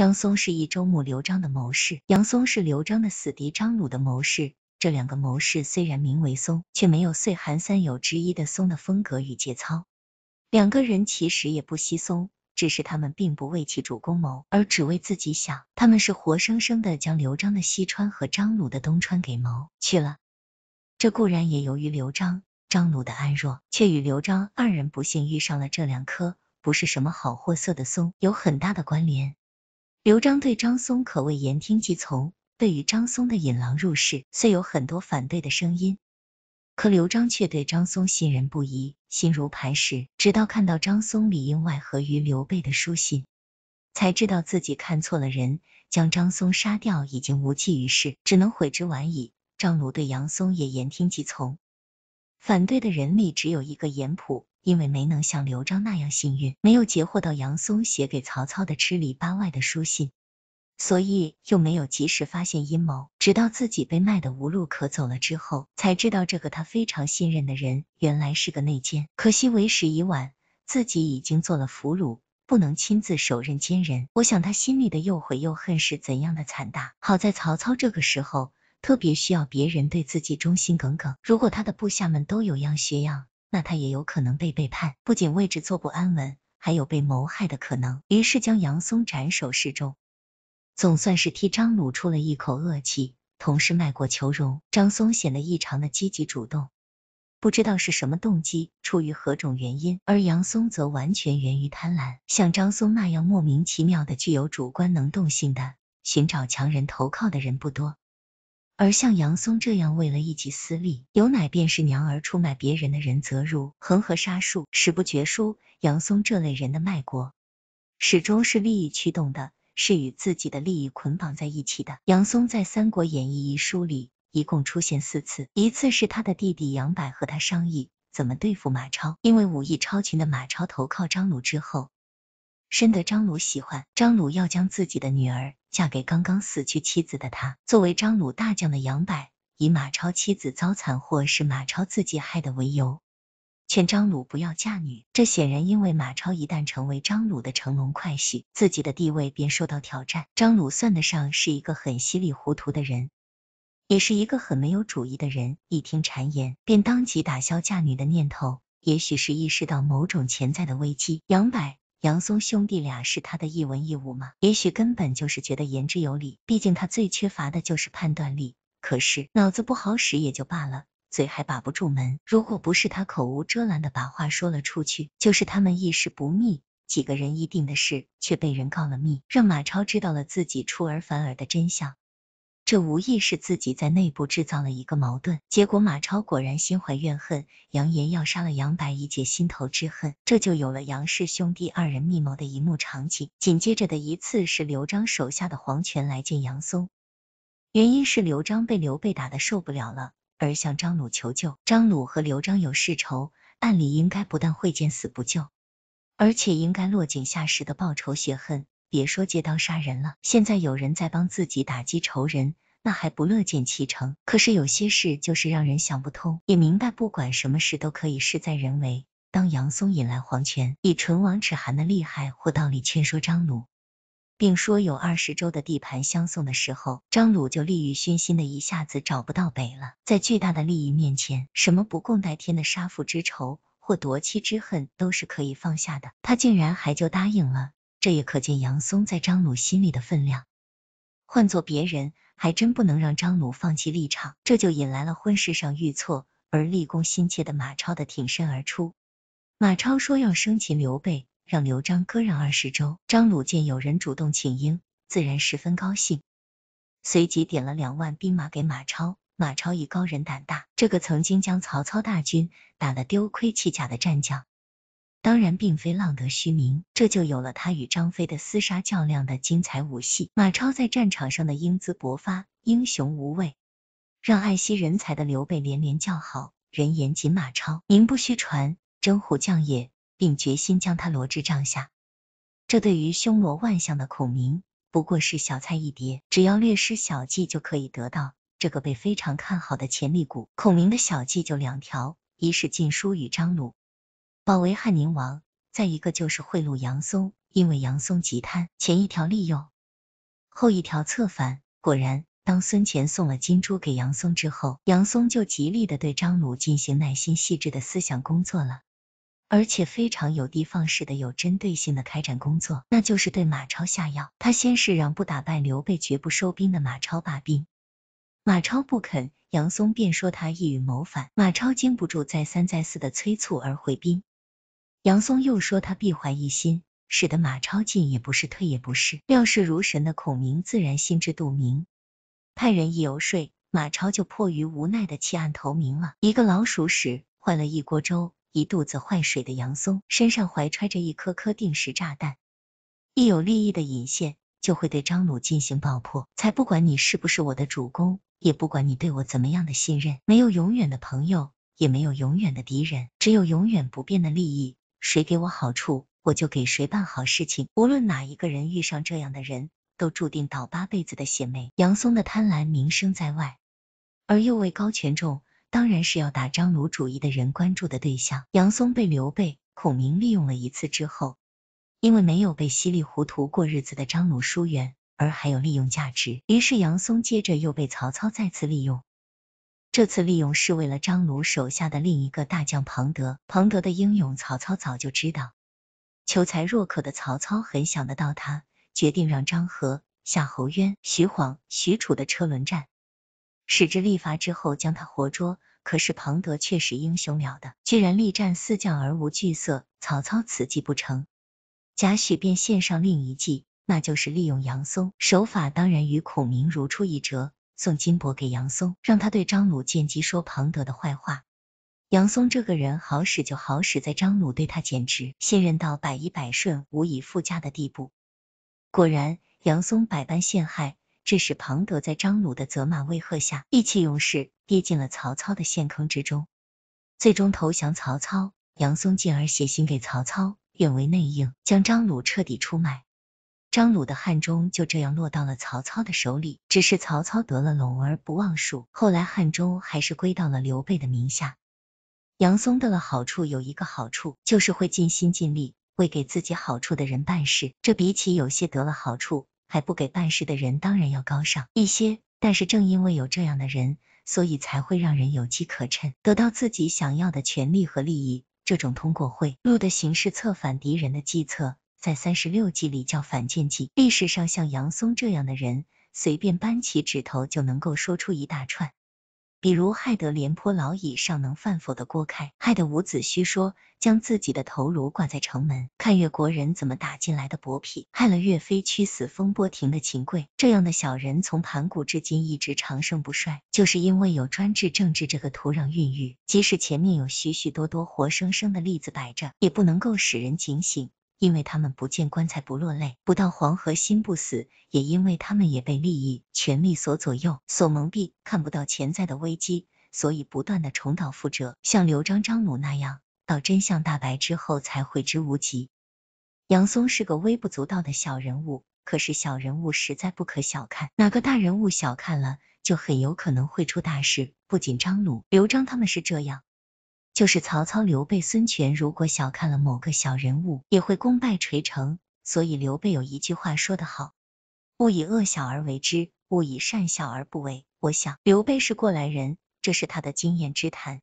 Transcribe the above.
张松是益州牧刘璋的谋士，杨松是刘璋的死敌张鲁的谋士。这两个谋士虽然名为松，却没有岁寒三友之一的松的风格与节操。两个人其实也不稀松，只是他们并不为其主公谋，而只为自己想。他们是活生生的将刘璋的西川和张鲁的东川给谋去了。这固然也由于刘璋、张鲁的安弱，却与刘璋二人不幸遇上了这两颗不是什么好货色的松有很大的关联。刘璋对张松可谓言听计从，对于张松的引狼入室，虽有很多反对的声音，可刘璋却对张松信任不疑，心如磐石。直到看到张松里应外合于刘备的书信，才知道自己看错了人，将张松杀掉已经无济于事，只能悔之晚矣。张鲁对杨松也言听计从，反对的人里只有一个严普。因为没能像刘璋那样幸运，没有截获到杨松写给曹操的吃里扒外的书信，所以又没有及时发现阴谋。直到自己被卖的无路可走了之后，才知道这个他非常信任的人原来是个内奸。可惜为时已晚，自己已经做了俘虏，不能亲自手刃奸人。我想他心里的又悔又恨是怎样的惨大。好在曹操这个时候特别需要别人对自己忠心耿耿，如果他的部下们都有样学样。那他也有可能被背叛，不仅位置坐不安稳，还有被谋害的可能。于是将杨松斩首示众，总算是替张鲁出了一口恶气。同时卖国求荣，张松显得异常的积极主动，不知道是什么动机，出于何种原因，而杨松则完全源于贪婪。像张松那样莫名其妙的具有主观能动性的寻找强人投靠的人不多。而像杨松这样为了一己私利，有奶便是娘而出卖别人的人，则如恒河沙数，史不绝书。杨松这类人的卖国，始终是利益驱动的，是与自己的利益捆绑在一起的。杨松在《三国演义》一书里一共出现四次，一次是他的弟弟杨柏和他商议怎么对付马超，因为武艺超群的马超投靠张鲁之后。深得张鲁喜欢，张鲁要将自己的女儿嫁给刚刚死去妻子的他。作为张鲁大将的杨柏，以马超妻子遭惨祸是马超自己害的为由，劝张鲁不要嫁女。这显然因为马超一旦成为张鲁的乘龙快婿，自己的地位便受到挑战。张鲁算得上是一个很稀里糊涂的人，也是一个很没有主意的人，一听谗言便当即打消嫁女的念头。也许是意识到某种潜在的危机，杨柏。杨松兄弟俩是他的一文一武吗？也许根本就是觉得言之有理，毕竟他最缺乏的就是判断力。可是脑子不好使也就罢了，嘴还把不住门。如果不是他口无遮拦的把话说了出去，就是他们一时不密，几个人议定的事，却被人告了密，让马超知道了自己出尔反尔的真相。这无疑是自己在内部制造了一个矛盾，结果马超果然心怀怨恨，扬言要杀了杨白以解心头之恨，这就有了杨氏兄弟二人密谋的一幕场景。紧接着的一次是刘璋手下的黄权来见杨松，原因是刘璋被刘备打得受不了了，而向张鲁求救。张鲁和刘璋有世仇，按理应该不但会见死不救，而且应该落井下石的报仇雪恨。别说借刀杀人了，现在有人在帮自己打击仇人，那还不乐见其成？可是有些事就是让人想不通，也明白不管什么事都可以事在人为。当杨松引来黄权，以唇亡齿寒的厉害或道理劝说张鲁，并说有二十州的地盘相送的时候，张鲁就利欲熏心的一下子找不到北了。在巨大的利益面前，什么不共戴天的杀父之仇或夺妻之恨都是可以放下的，他竟然还就答应了。这也可见杨松在张鲁心里的分量，换做别人还真不能让张鲁放弃立场，这就引来了婚事上遇挫而立功心切的马超的挺身而出。马超说要生擒刘备，让刘璋割让二十州。张鲁见有人主动请缨，自然十分高兴，随即点了两万兵马给马超。马超一高人胆大，这个曾经将曹操大军打得丢盔弃甲的战将。当然并非浪得虚名，这就有了他与张飞的厮杀较量的精彩武戏。马超在战场上的英姿勃发、英雄无畏，让爱惜人才的刘备连连叫好，人言锦马超名不虚传，真虎将也，并决心将他罗至帐下。这对于凶罗万象的孔明不过是小菜一碟，只要略施小计就可以得到这个被非常看好的潜力股。孔明的小计就两条，一是进书与张鲁。保为汉宁王，再一个就是贿赂杨松，因为杨松极贪。前一条利诱，后一条策反。果然，当孙权送了金珠给杨松之后，杨松就极力的对张鲁进行耐心细致的思想工作了，而且非常有的放矢的、有针对性的开展工作，那就是对马超下药。他先是让不打败刘备绝不收兵的马超罢兵，马超不肯，杨松便说他意欲谋反。马超经不住再三再四的催促而回兵。杨松又说他必怀一心，使得马超进也不是，退也不是。料事如神的孔明自然心知肚明，派人一游说，马超就迫于无奈的弃暗投明了。一个老鼠屎坏了一锅粥，一肚子坏水的杨松身上怀揣着一颗颗定时炸弹，一有利益的引线就会对张鲁进行爆破，才不管你是不是我的主公，也不管你对我怎么样的信任，没有永远的朋友，也没有永远的敌人，只有永远不变的利益。谁给我好处，我就给谁办好事情。无论哪一个人遇上这样的人都注定倒八辈子的血霉。杨松的贪婪名声在外，而又位高权重，当然是要打张鲁主义的人关注的对象。杨松被刘备、孔明利用了一次之后，因为没有被稀里糊涂过日子的张鲁疏远，而还有利用价值。于是杨松接着又被曹操再次利用。这次利用是为了张鲁手下的另一个大将庞德。庞德的英勇，曹操早就知道。求才若渴的曹操很想得到他，决定让张合、夏侯渊、徐晃、许褚的车轮战，使之力乏之后将他活捉。可是庞德却是英雄了得，居然力战四将而无惧色。曹操此计不成，贾诩便献上另一计，那就是利用杨松，手法当然与孔明如出一辙。送金帛给杨松，让他对张鲁见机说庞德的坏话。杨松这个人好使就好使，在张鲁对他简直信任到百依百顺、无以复加的地步。果然，杨松百般陷害，致使庞德在张鲁的责骂威吓下，意气用事，跌进了曹操的陷坑之中，最终投降曹操。杨松进而写信给曹操，愿为内应，将张鲁彻底出卖。张鲁的汉中就这样落到了曹操的手里，只是曹操得了陇而不忘蜀，后来汉中还是归到了刘备的名下。杨松得了好处，有一个好处就是会尽心尽力为给自己好处的人办事，这比起有些得了好处还不给办事的人，当然要高尚一些。但是正因为有这样的人，所以才会让人有机可趁，得到自己想要的权利和利益。这种通过贿赂的形式策反敌人的计策。在三十六计里叫反间计。历史上像杨松这样的人，随便扳起指头就能够说出一大串，比如害得廉颇老矣尚能饭否的郭开，害得伍子胥说将自己的头颅挂在城门，看越国人怎么打进来的薄皮，害了岳飞屈死风波亭的秦桧，这样的小人从盘古至今一直长盛不衰，就是因为有专制政治这个土壤孕育。即使前面有许许多多活生生的例子摆着，也不能够使人警醒。因为他们不见棺材不落泪，不到黄河心不死，也因为他们也被利益、权力所左右、所蒙蔽，看不到潜在的危机，所以不断的重蹈覆辙，像刘璋、张鲁那样，到真相大白之后才悔之无及。杨松是个微不足道的小人物，可是小人物实在不可小看，哪个大人物小看了，就很有可能会出大事。不仅张鲁、刘璋他们是这样。就是曹操、刘备、孙权，如果小看了某个小人物，也会功败垂成。所以刘备有一句话说得好：“勿以恶小而为之，勿以善小而不为。”我想刘备是过来人，这是他的经验之谈。